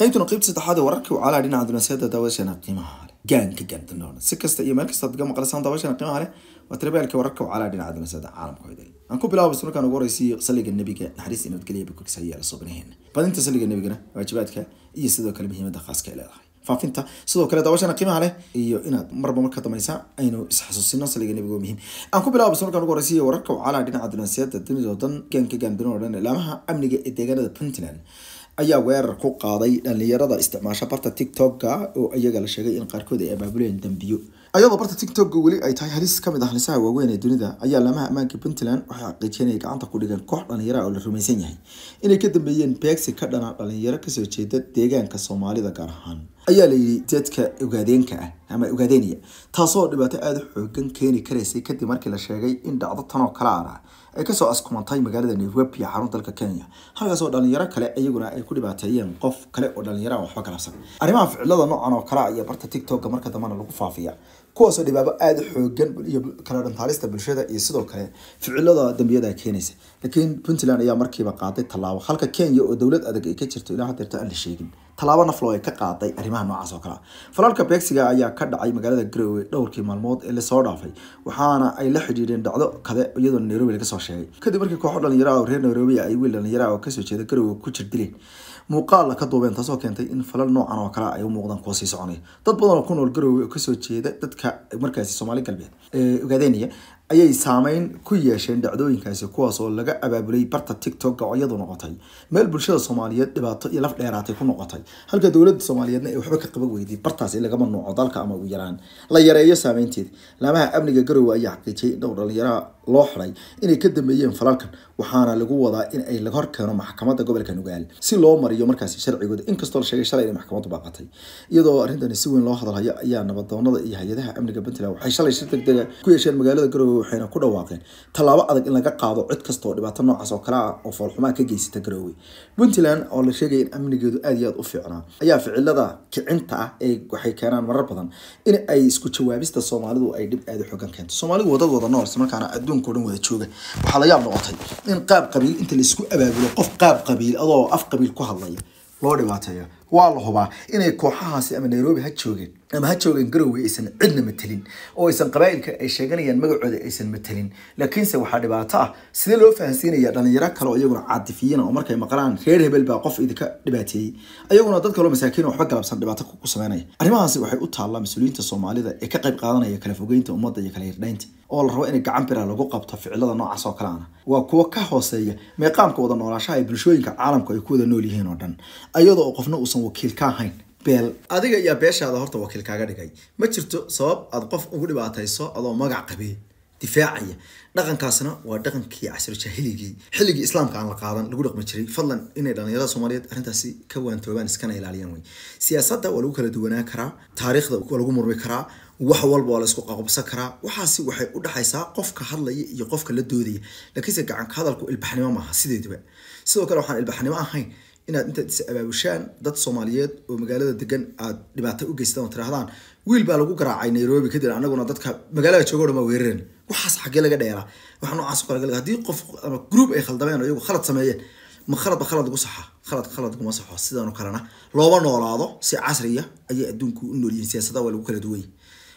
qaybtuna qaybta saddexaad ee wararkii wacaalaa dhinaca dunaasiyada daawashana qiimaha leh gaanka gaandandoona si kasta iyo meel kastaad ga maqlaysaan daawashana qiimaha leh waa tarbiyaalkii wararka wacaalaa dhinaca dunaasiyada caalamka hoydal aan ku bilaabo isla ugu horeysiiyo saliga nebiga naxariis inadgeliya bukogsa yaala soobinaheena badinta saliga nebigana waajibaadka iyo sidoo kale muhiimadda khaaska ay leedahay faafinta sidoo kale daawashana qiimaha leh iyo inaad marba marka dambaysa aynu isxasuusino saliga nebiga muhiim aan ku bilaabo bismarkaan ugu horeysiiyo wararka wacaalaa dhinaca dunaasiyada dunida oo dhan gaanka gaandanoodhan ilaamaha amniga ee deegaanada puntland ayaa weerar ku qaaday dhalinyarada isticmaasha barta tiktok oo iyaga la sheegay in qaarkood ay abaabuleen dambiyo ayadoo barta tiktok-ka weli ay tahay halis kamid ah halisaha waaweyn ee dunida ayaa laamaha ammaanka puntland waxay xaqiijiyeen inay gacanta ku dhigeen koox dhalinyara oo la rumaysan yahay inay ka dambeeyeen beegsi ka dhanaa dhallinyaro kasoo jeeda deegaanka soomaalida gaar ahaan ayaa layidhi jeedka ogaadeenka ah ama ogaadeynaya taasoo dhibaato aada u xoogan keeni karaysay kadib markii la sheegay in dhacdo tanoo kale aarah ay kasoo askumantay magaalada nairobi xarun dalka kenya halkaasoo dhalinyaro kale iyaguna ay ku dhibaateeyeen qof kale oo dhallinyara ah waxba kalabsan arrimaha ficilada noocan oo kale ah ayaa barta tictokga marka dambena lagu faafiya kuwaasoo dhibaabo aada xoogan iyo kala dhantaalista bulshada iyo sidoo kale ficilada dambiyada keenaysa laakiin puntland ayaa markiiba qaaday tallaabo halka kenya oo dowlad adag ay ka jirto ilaa hadeerta aan la sheegin tallaabo naflo ay ka qaaday arrimaha noocaas oo kale falaalka beegsiga ayaa ka dhacay magaalada garowe dhowrkii maalmood ee lasoo dhaafay waxaana ay la xidhiidheen dhacdo kale iyadoo nairobi laga soo sheegay kadib markii kooxo dhalinyara oo reer nairobi ay wiil dhalinyara oo kasoo jeeda garowe ku jir muuqaalla ka duubeen taasoo keentay in falal noocan oo kale ay u muuqdaan kuwa sii soconaya dad badan oo ku nool garowe oo kasoo jeeda dadka markaasi soomaali galbeed ogaadeynaya ayay saameyn ku yeesheen dhacdooyinkaasi kuwaas oo laga abaabulay barta tictok oo iyadu noqotay meel bulshada soomaaliyeed dhibaato iyo laf dheeraatay ku noqotay halka dowladda soomaaliyeedna ay waxba ka qaban weyday bartaas in laga dalka ama ugu yaraan la yareeyo saameynteeda laamaha amniga garowe ayaa xaqiijiyay in dhowr dhalinyaraha loo xiday inay ka dambeeyeen falalkan waxaana lagu wadaa in ay hor keeno maxkamada gobolka nugaal si loo mariyo markaasi sharcigooda inkastoo la sheegay shalay inay maxkamaddu baaqatay iyadoo arrintani si weyn loo hadalhayo ayaa nabadoonada iyo hay-adaha amniga puntland waxay shalay shir degdega ah ku yeesheen magaalada garoowe waxayna ku dhawaaqeen tallaabo adag in laga qaado cid kasta dhibaato noocaas oo kale ah oo foolxumaa ka geysata garoowe puntland oo la sheegaya in amnigeedu aad iyo aad u fiicnaa ayaa ficilada kicinta ah ee waxay keenaan marar badan in ay isku jawaabista soomaalidu ay dhib aada u xoogan keento soomaalidu wadadooda nool islamarkaana adduunka o dhan wada jooga waxaa la yaab noqotay in qaab qabiil inta laisku abaabulo qof qaab qabiil adoo af qabiil ku hadlaya loo dhibaateeya waa la hubaa inay kooxahaasi ama nairobi ha joogeen ama ha joogeen garowe aysan cidna matelin oo aysan qabaa'ilka ay sheeganayaan magacooda aysan matelin laakiinse waxaa dhibaato ah sidee loo fahansiinaya dhalinyaro kale oo iyaguna caatifiyiin ah oo markay maqlaan reer hebel baa qof idinka dhibaateeyey ayaguna dad kaleo masaakiin waxba galabsan dhibaato ku sameynaya arrimahaasi waxay u taallaa mas-uuliyiinta soomaalida ee ka qayb qaadanaya kala fogeynta ummadda iyo kala hirdhaynta oo la rabo inay gacan bira lagu qabto ficilada noocaas oo kale ana waa kuwo ka hooseeya meeqaamka wada noolaashaha ee bulshooyinka caalamka ay ku wada nool yihiin oo dhan ayadoo qofna uusan wakiil ka ahayn beel adiga iyo beeshaada horta wakiil kaaga dhigay ma jirto sabab aad qof ugu dhibaatayso adoo magac qabee difaacaya dhaqankaasna waa dhaqankii casri jahiligii xilligii islaamka aan la qaadan lagu dhaqmi jiray fadlan inay dhalinyarada soomaaliyeed arrintaasi ka waantoobaan iskana ilaaliyaan wey siyaasadda waa lagu kala duwanaan karaa taariikhda waa lagu murmi karaa wax walba waa la qaqobsan karaa waxaasi waxay u dhexaysaa qofka hadlaya iyo qofka la doodaya laakiinse gacanka hadalku ilbaxnimo maaha sideedaba sidoo kale waxaan ilbaxnimo ahayn inaad intaad is abaabushaan dad soomaaliyeed oo magaalada degan aad dhibaato u geystaan oo tirahdaan wiil baa lagu garaacay nairobi kadib anaguna dadka magaalada jooga o weerareen waxaas xaggee laga dheeraa waxa noocaas o kale hadii qof ama group ay khaldameen oo iyagu khalad sameeyeen ma khaladba khalad lagu saxa khalad khalad kuma saxo sidan oo kalena looma noolaado si casriya ayay adduunku u noolyihin siyaasadaha waa lagu kala duway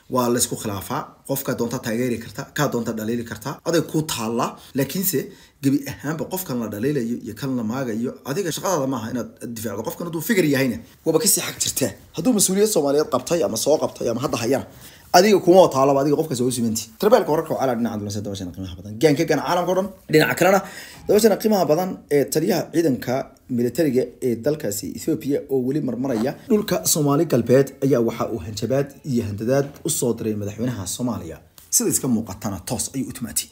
waa laysku khilaafaa qofkaa doonta taageeri karta kaa doonta dhaliili kartaa adag ku taalla laakiinse gebi ahaanba qofkan la dhaliilayo iyo kan la maagayo adiga shaqadaada maaha inaad difaacdo qofkan haduu fikir yahayna waaba kasii xag jirtaa hadduu mas-uuliyad soomaaliyeed qabtay ama soo qabtay ama hadda hayana adiga kuma taalaba adiga qofkaas oo simanti trabalka wararka oo calaad dhinaca dulse dabashana qiimaha badan gaanka gaana caalamka oo dhan dhinaca kalena dabashana qiimaha badan ee taliyaha ciidanka militariga ee dalkaasi Ethiopia oo weli marmaraya dhulka Soomaali galbeed ayaa waxa uu hanjabaad iyo handadaad u soo diray madaxweynaha Soomaaliya sida iska muuqatana toos ayuu u timaatay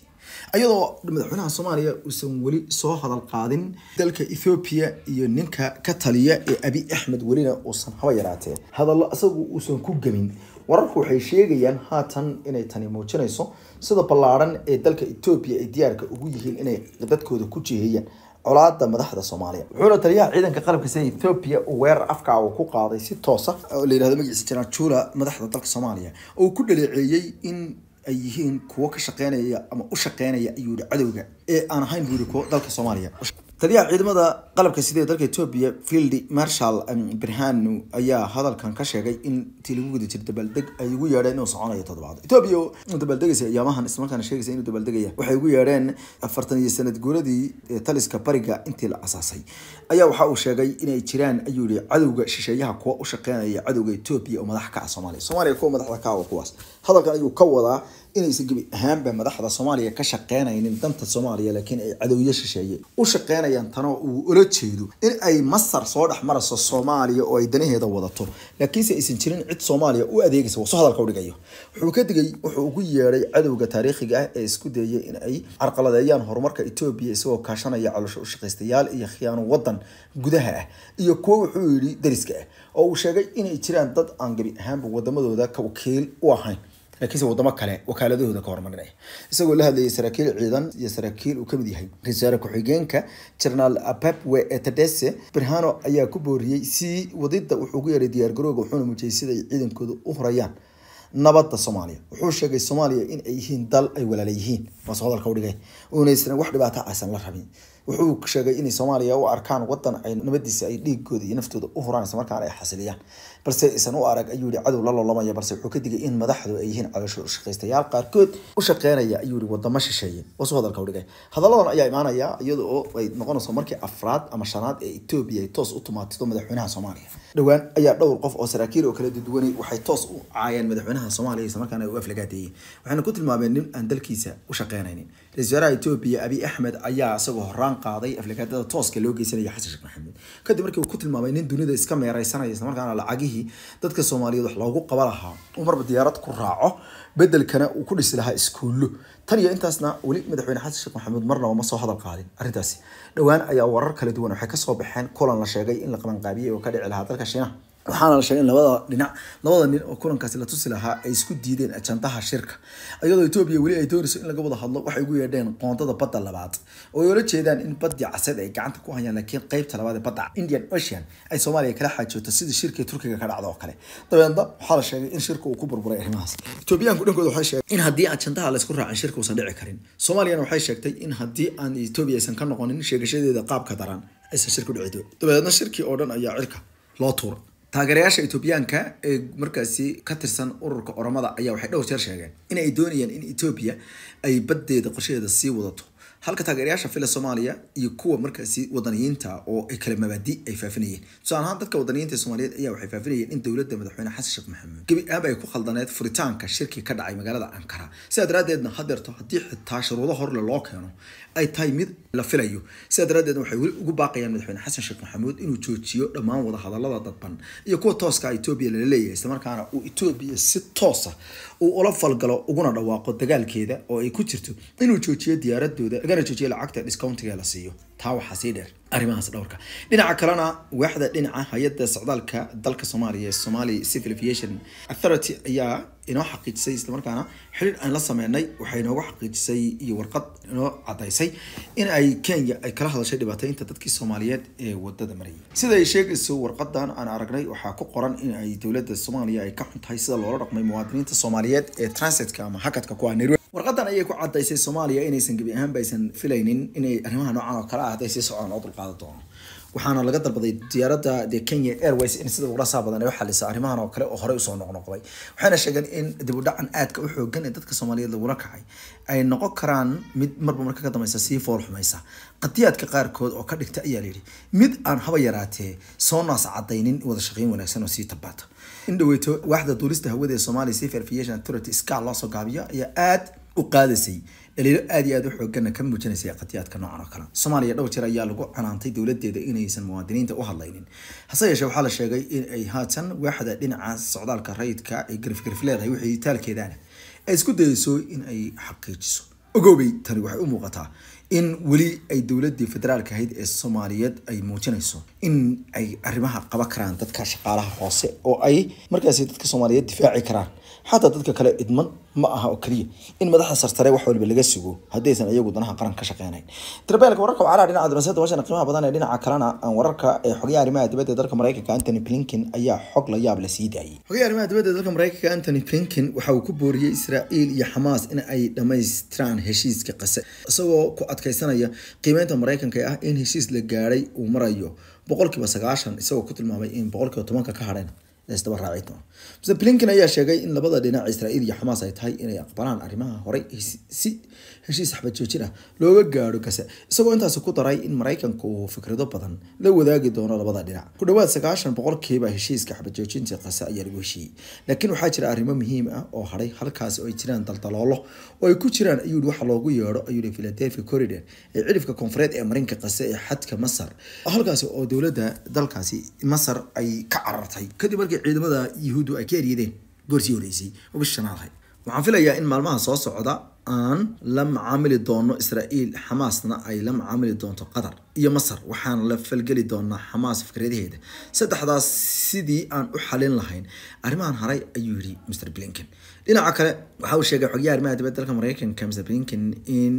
iyadoo madaxweynaha Soomaaliya uusan weli soo hadal qaadin dalka Ethiopia iyo ninka ka taliya ee abi axmed welina uusan haba yaraatee hadallo asagu uusan ku gamin wararku waxay sheegayaan haatan inay tani muujinayso sida ballaadhan ee dalka etoobiya ay diyaarka ugu yihiin inay dadkooda ku jiheeyaan colaada madaxda soomaaliya wuxuuna taliyaha ciidanka qalabka sida ethoobia uu weerar afka ah uu ku qaaday si toosa oo la yidhahdo magaciisa janaal juula madaxda dalka soomaaliya oo ku dhaleeceeyey in ay yihiin kuwo ka shaqeynaya ama u shaqeynaya ayuu yidhi cadowga ee aan ahayn buuri kuwo dalka soomaaliya taliyaha ciidamada qalabka sidee dalka etoobiya field marshal berhanu ayaa hadalkan ka sheegay in intii lagu guda jira dabaaldeg ay ugu yeedheen inuu soconayo toddobaad etoobiya dabaaldegaysa ayaamahan islamarkaana sheegaysa inuu dabaaldegaya waxay ugu yeedheen afartan iyo sanad guuradii taliska bariga intii la asaasay ayaa waxa uu sheegay inay jiraan ayuu yihi cadowga shisheeyaha kuwa u shaqeynaya cadowga etoobiya oo madax ka ah soomaaliya soomaaliya kuwa madaxda ka ah waa kuwaas hadalkan ayuu ka wadaa inaysa gebi ahaanba madaxda soomaaliya ka shaqeynaynin danta soomaaliya laakiin ay cadowyo shisheeye u shaqeynayaan tanoo uu ula jeedo in ay masar soo dhex marayso soomaaliya oo ay danaheeda wadato laakiinse aysan jirin cid soomaaliya u adeegaysa waso hadalka udhigayo wuxuu ka digay wuxuu ugu yeedhay cadowga taariikhiga ah ee isku dayay in ay carqaladeeyaan horumarka etoobiya isagoo kaashanaya caloosho ushaqaystayaal iyo khiyaano wadan gudaha ah iyo kuwo wuxuu yidhi dariska ah oo uu sheegay inay jiraan dad aan gebi ahaanba wadamadooda ka u ahayn saraakiilse wadamo kale wakaaladahooda ka hormarinaya isagoo la hadlayay saraakiil ciidan iyo saraakiil uu kamid yahay ra-isul ku-xigeenka genaraal apepwe etadese berhano ayaa ku booriyey si wadida wuxuu ugu yeeray diyaargarooga wuxuuna muujiyay sida ay ciidankooda u horayaan nabadda soomaaliya wuxuu sheegay soomaaliya in ay yihiin dal ay walaala yihiin maas hadalka u dhigay unaysan wax dhibaata aysan la rabin wuxuu sheegay inay soomaaliya u arkaan wadan ay nabadiisa ay dhiigooda iyo naftooda u huraan isla markaan ay xasiliyaan balse isan u arag ayuu yihi cadow la loolamaya balse wuxuu ka digay in madaxdu ay yihiin caloosho ushaqaystayaal qaarkood u shaqeynaya ayuu yihi wadamo shisheeye wasu hadalka u dhigay hadaladan ayaa imaanaya iyada ay noqonayso markii afraad ama shanaad ee etoobiya ay toos u tumaatido madaxweynaha soomaaliya dhowaan ayaa dhowr qof oo saraakiil oo kala duduwanay waxay toos u caayeen madaxweynaha soomaaliya isla markaana ay u aflagaadeeyeen waxayna ku tilmaameen nin aan dalkiisa u shaqeynaynin ra-isul etoobiya abiy axmed ayaa isagoo horaan qaaday aflikaadada tooska loo geysanaya xasan sheekh maxamuud kadib markii uu ku tilmaamay nin dunida iska meereysanaya islamarkaana lacagihii dadka soomaaliyeed wax loogu qaba lahaa uu marba diyaarad ku raaco bedelkana uu ku dhisi lahaa iskuullo tan iyo intaasna weli madaxweyne xasan sheekh maxamuud marnaba ma soo hadal qaadin arrintaasi dhowaan ayaa warar kala duwan waxay kasoo baxeen kulan la sheegay in la qabanqaabiyey oo ka dhici lahaa dalka shiinaha waxaana la sheegay in labada dhinac labada nin oo kulankaasi la tusi lahaa ay isku diideen ajandaha shirka iyadoo etoobiya weli ay doonayso in laga wada hadlo waxay ugu yeedheen qoondada badda labaad oo ay ola jeedaan in badii casad ay gacanta ku hayaan laakiin qeybta labaad ee badda indian ocean ay soomaaliya kala xaajooto sidii shirkii turkiga ka dhacda oo kale dabeedna waxaa la sheegay in shirka uu ku burburay arrimahaas etoobiyaanku dhankooda waxay sheegeen in haddii ajandaha laysku raacin shirka uusan dhici karin soomaaliyana waxay sheegtay in haddii aan etoobiya aysan ka noqonin sheegashadeeda qaabka daran aysan shir ku dhici dabeedna shirkii oo dhan ayaa cirka loo tuuray taageerayaasha etoobiyaanka ee markaasi ka tirsan ururka oromada ayaa waxay dhowr jeer sheegeen in ay doonayaan in etoobiya ay baddeeda qorshaheeda sii wadato halka taageerayaasha fila soomaaliya iyo kuwa markaasi wadaniyiinta oo kale mabaadi ay faafinayeen tusaale ahaan dadka wadaniyiinta soomaaliyeed ayaa waxay faafinayeen in dowladda madaxweyne xasan sheekh maxamuud gebi aab ay ku khaldaneed furitaanka shirkii ka dhacay magaalada ankara sidaa daraaddeedna hadeerto haddii xitaa shuruudo horle loo keeno ay tahay mid la filayo sidaa daraaddeedna waxay weli ugu baaqayaan madaxweyne xasan sheekh maxamuud inuu joojiyo dhammaan wadahadalada dadban iyo kuwa tooska etoobiya lala leeyahay islamarkaana uu etoobiya si toosa ah uu ula falgalo uguna dhawaaqo dagaalkeeda oo ay ku jirto inuu joojiyo diyaaradooda lagana jojiyo lacagta discountiga la siiyo taa waxaa sii dheer arrimahaas dhowrka dhinaca kalena waaxda dhinaca hay-adda socdaalka dalka soomaaliya ee somali civil aviation authority ayaa inoo xaqiijisay islamarkaana xidhiir aan la sameynay waxay inoogu xaqiijisay iyo warqad inoo cadaysay in ay kenya ay kala hadashay dhibaataynta dadkii soomaaliyeed ee wadada marayay sida ay sheegayso warqadan aan aragnay waxaa ku qoran in ay dowladda soomaaliya ay ka xuntahay sida loola dhaqmay muwaadiniinta soomaaliyeed ee transitka ama hakadka ku ah nairobi warqadan ayay ku cadaysay soomaaliya inaysan gebi ahaanba aysan filaynin inay arrimaha noocan oo kale ah hadday sii socdaan loo dulqaadan doono waxaana laga dalbaday diyaaradda de kenya airways in sida ugula saabadan ay u xalisa arrimahan oo kale oo horey usoo noqnoqday waxayna sheegeen in dib u aadka u xoogan ee dadka soomaaliyeed lagula kacay ay noqon karaan mid marba marka ka dambaysa sii fool xumaysa qadiyaadka qaarkood oo ka dhigta ayaa layidhi mid aan haba yaraatee soo naas cadaynin wada wanaagsan oo sii tabaata in dhaweyto waaxda duulista hawada ee soomaaliya civil aviation authority scar loo gaabiyo ayaa aada u qaadaysay dhaliilo aad iyo aad u xoogana ka muujinaysay qadiyaadka noocan oo kale soomaaliya dhowr jeer ayaa lagu canaantay dowladeeda inaysan muwaadiniinta u hadlaynin hase yeeshee waxaa la sheegay in ay haatan waaxda dhinaca socdaalka rayidka ay garifgarif leedahay wixii taalkeedaana ay isku dayeyso in ay xaqiijiso ogoobay tani waxay u muuqataa in weli ay dowladii federaalka ahayd ee soomaaliyeed ay muujinayso in ay arrimaha qaban karaan dadka shaqaalaha hoose oo ay markaasi dadka soomaaliyeed difaaci karaan xataa dadka kale idman ma aha oo keliya in madaxda sarsare wax waliba laga sugo haddaysan iyagu danaha qaran ka shaqeynayn tirbeelka wararka wacalaha dhinaca dibasada washana qiimaha badan ee dhinaca kalena wararka ee xogayaha arrimaha dibadda ee dalka maraykanka antony blinken ayaa xog la yaab la sii daayay xogayaha arrimaha dibadda ee dalka maraykanka antony blinken waxa uu ku booriyey israa'iil iyo xamaas in ay dhammaystiraan heshiiska qase isagoo ku adkeysanaya qiimeynta maraykanka ee ah in heshiis la gaadhay uu marayo boqolkiiba sagaashan isagoo ku tilmaamay in boqolkiiba tobanka ka hadhayn isdaba raaci doono mr blinken ayaa sheegay in labada dhinac israa'iil iyo xamaas ay tahay inay aqbalaan arrimaha horey si heshiis xabajoojin ah looga gaadho gase isagoo intaasi ku daray in maraykanku uu fikrado badan la wadaagi doono labada dhinac ku dhowaad sagaashan boqolkiiba heshiiska xabajoojinta kase ayaa lagu heshiiyey laakiin waxaa jira arrimo muhiim ah oo hadhay halkaasi oo ay jiraan daldaloolo oo ay ku jiraan ayuu waxa loogu yeedho ayuuhi philadelphia corridor ee cidhifka koonfureed ee marinka kase ee xadka masar halkaasi oo dowladda dalkaasi masar ay ka carartay kadib markii ciidamada yuhuud yahuuddu ay ka eryadeen goortii horeysay oo bishii shanaad waxaan filayaa in maalmaha soo socda aan la macaamili doono israa'iil xamaasna ay la macaamili doonto qatar iyo masar waxaan la falgeli doonaa xamaas fikradaheeda saddexdaas sidii aan u xalin lahayn arrimahan haray ayuu yidhi mr blinken dhinaca kale waxa uu sheegay xogyaha arrimaha dibadda dalka maraykanka mr blinken in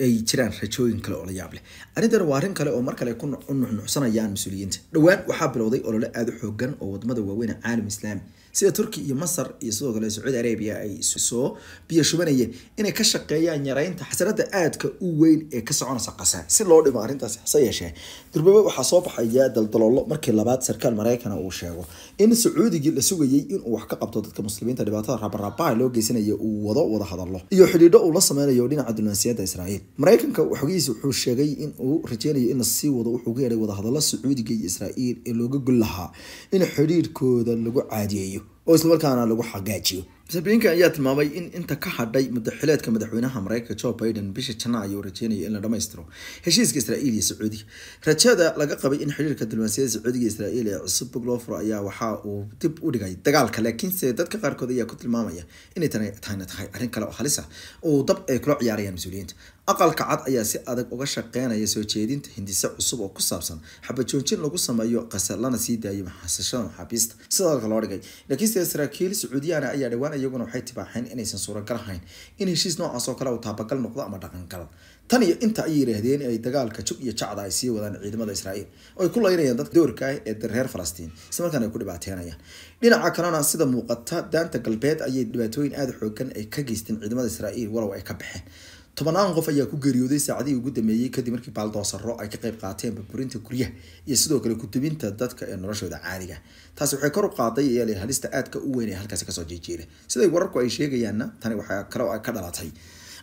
ay jiraan rajooyin kale oo la yaableh arrintan waa arrin kale oo mar kale ku nuxnuxsanayaan mas-uuliyiinta dhowaan waxaa bilowday olole aada u xooggan oo wadmada waaweyn ee caalam islaami sida turki iyo masar iyo sidoo kale sacuudi arabia ay soo biyo shubanayeen inay ka shaqeeyaan yaraynta xasarada aadka u weyn ee ka soconaysa qasaan si loo dhimo arrintaasi hase yeeshee durbabe waxaa soo baxaya daldaloolo markii labaad sarkaal maraykana uu sheego in sacuudigii la sugayay inuu wax ka qabto dadka muslimiinta dhibaatada rabarabaha loo geysanaya uu wado wada hadalo iyo xidhiidho uu la sameynayo dhinaca dunansiyada israa'iil maraykanka xogihiisa wuxuu sheegay inuu uu rajeynayo in lasii wado wuxuu ka helay wadahadalo sacuudiga iyo israa'iil ee looga gol lahaa in xidhiidhkooda lagu caadiyeeyo xoojiyo oo isla lagu xagaajiyo mr ayaa tilmaamay in inta ka hadhay madaxileedka madaxweynaha mareykanka jo biden bisha janaayo ayuu rajeynaya in la dhamaystiro heshiiska israa'iil iyo sacuudiga rajada laga qabay in xiriirka diblomaasiyadda sacuudiga israa'iil ee cusub bog loo furo ayaa waxa uu dib u dhigay dagaalka laakiinse dadka qaarkood ayaa ku tilmaamaya inay tani tahayna tahay arrin kale oo halisa ah dab ay kula ciyaarayaan mas-uuliyiinta aqalka cad ayaa si adag uga shaqeynaya soo jeedinta hindise cusub oo ku saabsan xabajoojin lagu sameeyo qase lana sii daayo maxaasashada maxaabiista sidoo kale loo dhigay laakiinse saraakiil sacuudiyaana ayaa dhowaan iyaguna waxay tibaaxeen inaysan suuragal ahayn in heshiis noocaas oo kale uu taabagal noqdo ama dhaqangal tan iyo inta ayay yidhaahdeen ay dagaalka jug iyo jacda ay sii wadaan ciidamada israa'iil oo ay ku laynayaan dadka doorka ah ee reer falastiin islamarkaan ay ku dhibaateynayaan dhinaca kalena sida muuqata daanta galbeed ayay dhibaatooyin aada xoogan ay ka geysteen ciidamada israa'iil walow ay ka baxeen tobannaan qof ayaa ku geeriyooday saacadihii ugu dambeeyey kadib markii baaldoosaro ay ka qayb qaateen burburinta guryaha iyo sidoo kale gudubinta dadka ee noloshooda caadiga ah. taasi waxay kor u qaaday ayaal halista aadka u weyn ee halkaasi kasoo jeejeeda siday wararku ay sheegayaanna tani waxaa kaleo ay ka dhalatay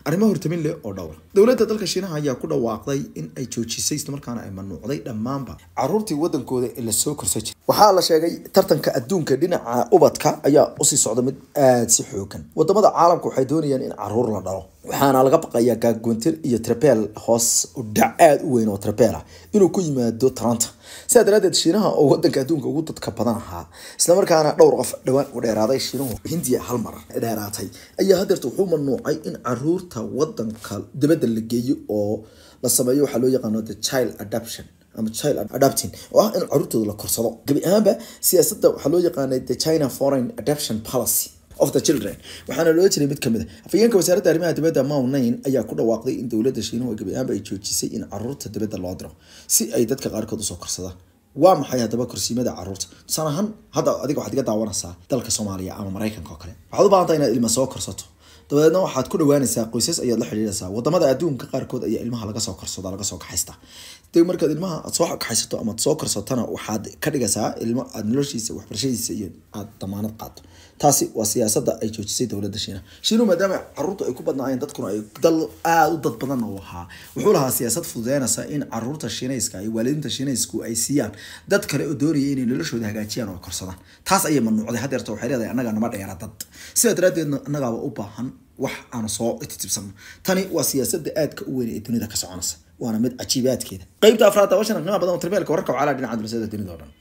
arrimo hortamin leh oo dhowr dowladda dalka shiinaha ayaa ku dhawaaqday in ay joojisay islamarkaana ay manuucday dhammaanba caruurtii wadankooda ee lasoo korsa jiray waxaa la sheegay tartanka adduunka dhinaca ubadka ayaa usii socda mid aada si xoogan wadamada caalamka waxay doonayaan in caruur la dhalo waxaana laga baqayaa gaagoontir iyo trabel hoos udhac aada u weyn oo trabel ah inuu ku yimaado taranta sidaa daraadeed shiinaha oo wadanka adduunka ugu dadka badan ahaa islamarkaana dhowr qof dhowaan u dheeraaday shiinuhu hindiya hal mar dheeraatay ayaa hadeerta wuxuu mamnuucay in caruurta wadanka dabadda la geeyo oo la sameeyo waxaa loo yaqaano the child adoption ama child adopting oo ah in caruurtooda la korsado gabi ahaanba siyaasadda waxaa loo yaqaanay the china foreign adoption policy of the children waxaana loo jiray mid kamid a ah, wasaaradda arrimaha dibadda mount ayaa ku dhawaaqday in dowladda shiinuhu gebi ahaanba ay joojisay in caruurta dibadda loo diro si ay dadka qaarkood usoo korsada waa maxay haddaba korsiimada caruurta tusaan ahaan hadda adiga waxaad iga daawanaysaa dalka soomaaliya ama maraykanka oo kale waxaad u baahantaa inaad ilma soo korsato dabadeedna waxaad ku dhawaanaysaa qoysas ayaad la xidhiidhaysaa wadamada adduunka qaarkood ayaa ilmaha laga soo korsada laga soo kaxaysta dee markaad ilmaha aad soo xagxaysato ama ad soo korsatona waxaad ka dhigaysaa ilmo aad noloshiisa waxbarashadiisa iyo aad damaanad qaato taasi waa siyaasada ay joojisay dowlada shiina shiinu maadaama caruurtu ay ku badnaayeen dadkuna ay dal aada u dad badan ahaa wuxuu lahaa siyaasad fududeynaysa in caruurta shiinayska iyo waalidiinta shiinaysku ay siiyaan dad kale oo doonaya inay noloshooda hagaajiyaan oo korsadaan taas ayay mamnuucday haddeerta waxay leedahay annagaa nama dheera dad sidaa daraaddeedna annagaaba u baahan wax aan soo ititibsano tani waa siyaasada aadka u weyn ee dunida ka soconaysa waana mid cajiibaadkeeda qaybta afraad aa qiima badan oo tarbeelka warka calaa dhinaca darasada dunida o dhan